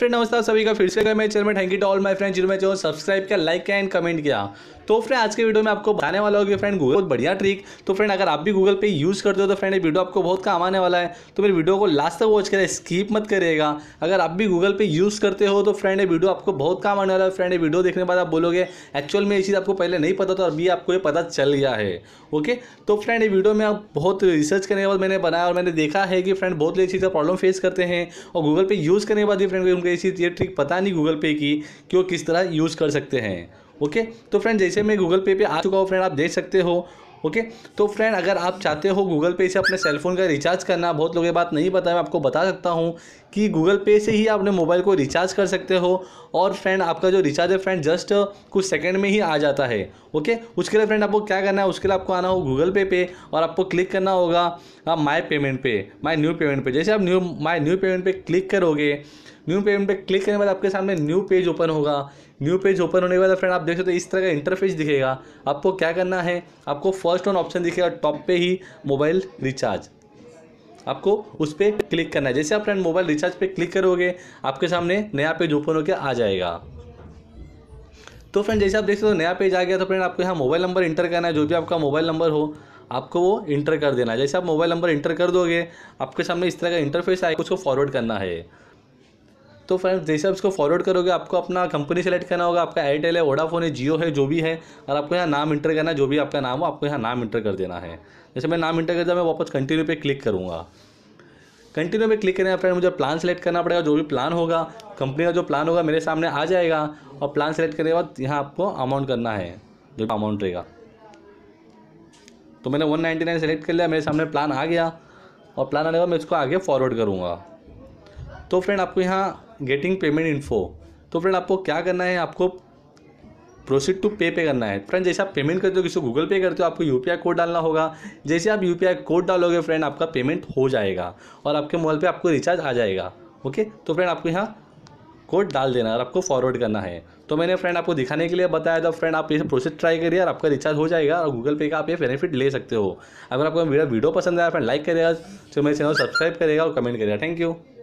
friend नमस्कार सभी का फिर से मेरे चैनल में thank you to all my friend जिन्होंने जो सब्सक्राइब किया लाइक किया एंड कमेंट किया तो फ्रेंड आज के वीडियो में आपको बताने वाला होगी फ्रेंड गूगल बहुत बढ़िया ट्रिक तो फ्रेंड अगर आप भी गूगल पे यूज़ करते हो तो फ्रेंड ये वीडियो आपको बहुत काम आने वाला है तो मेरे वीडियो को लास्ट तक वॉच करें स्कीप मत करिएगा अगर आप भी गूगल पे यूज़ करते हो तो फ्रेंड ये वीडियो आपको बहुत काम आने वाला है फ्रेंड ये वीडियो देखने के बाद आप बोलोगे एक्चुअल में ये चीज़ आपको पहले नहीं पता था अभी आपको ये पता चल गया है ओके तो फ्रेंड ये वीडियो में आप बहुत रिसर्च करने के बाद मैंने बनाया और मैंने देखा है कि फ्रेंड बहुत ये चीज़ का प्रॉब्लम फेस करते हैं और गूगल पे यूज़ करने के बाद भी फ्रेंड उनके ऐसी ये ट्रिक पता नहीं गूगल पे की कि वो किस तरह यूज़ कर सकते हैं ओके तो फ्रेंड जैसे मैं गूगल पे पे आ चुका हूँ फ्रेंड आप देख सकते हो ओके तो फ्रेंड अगर आप चाहते हो गूगल पे से अपने सेलफोन का रिचार्ज करना बहुत लोग ये बात नहीं पता मैं आपको बता सकता हूँ कि गूगल पे से ही अपने मोबाइल को रिचार्ज कर सकते हो और फ्रेंड आपका जो रिचार्ज है फ्रेंड जस्ट कुछ सेकंड में ही आ जाता है ओके उसके लिए फ्रेंड आपको क्या करना है उसके लिए आपको आना हो गूगल पे पे और आपको क्लिक करना होगा माई पेमेंट पे माई न्यू पेमेंट पे जैसे आप न्यू माई न्यू पेमेंट पे क्लिक करोगे न्यू पेमेंट पे क्लिक करने के बाद आपके सामने न्यू पेज ओपन होगा न्यू पेज ओपन होने के बाद फ्रेंड आप देख सकते हो इस तरह का इंटरफेस दिखेगा आपको क्या करना है आपको फर्स्ट ऑन ऑप्शन दिखेगा टॉप पे ही मोबाइल रिचार्ज आपको उस पर क्लिक करना है जैसे आप फ्रेंड मोबाइल रिचार्ज पर क्लिक करोगे आपके सामने नया पेज ओपन होकर आ जाएगा तो फ्रेंड जैसे आप देख सकते हो नया पेज आ गया तो फ्रेंड आपको यहाँ मोबाइल नंबर इंटर करना है जो भी आपका मोबाइल नंबर हो आपको वो इंटर कर देना है जैसे आप मोबाइल नंबर इंटर कर दोगे आपके सामने इस तरह का इंटरफेस आएगा उसको फॉरवर्ड करना है तो फ्रेंड्स जैसे आप इसको फॉरवर्ड करोगे आपको अपना कंपनी सेलेक्ट करना होगा आपका एयरटेल है वोडाफोन है जियो है जो भी है और आपको यहाँ नाम इंटर करना है जो भी आपका नाम हो आपको यहाँ नाम इंटर कर देना है जैसे मैं नाम इंटर कर दिया मैं वापस कंटिन्यू पर क्लिक करूँगा कंटिन्यू पे क्लिक करने फ्रेंड मुझे प्लान सेलेक्ट करना पड़ेगा जो भी प्लान होगा कंपनी का जो प्लान होगा मेरे सामने आ जाएगा और प्लान सेलेक्ट करने के बाद यहाँ आपको अमाउंट करना है जो अमाउंट रहेगा तो मैंने वन नाइन्टी नाइन सेलेक्ट कर लिया मेरे सामने प्लान आ गया और प्लान आने के बाद मैं इसको आगे फॉरवर्ड करूँगा तो फ्रेंड आपको यहाँ गेटिंग पेमेंट इन्फो तो फ्रेंड आपको क्या करना है आपको प्रोसीड टू पे पे करना है फ्रेंड जैसे आप पेमेंट करते हो किसी को गूगल पे करते हो आपको यू कोड डालना होगा जैसे आप यू कोड डालोगे फ्रेंड आपका पेमेंट हो जाएगा और आपके मोबाइल पर आपको रिचार्ज आ जाएगा ओके तो फ्रेंड आपको यहाँ कोड डाल देना और आपको फॉरवर्ड करना है तो मैंने फ्रेंड आपको दिखाने के लिए बताया था फ्रेंड आप ये प्रोसेस ट्राई करिए और आपका रिचार्ज हो जाएगा और गूगल पे का आप ये बेनिफिट ले सकते हो अगर आपको मेरा वीडियो पसंद आया फ्रेंड लाइक करेगा तो मेरे चैनल सब्सक्राइब करेगा और कमेंट करेगा थैंक यू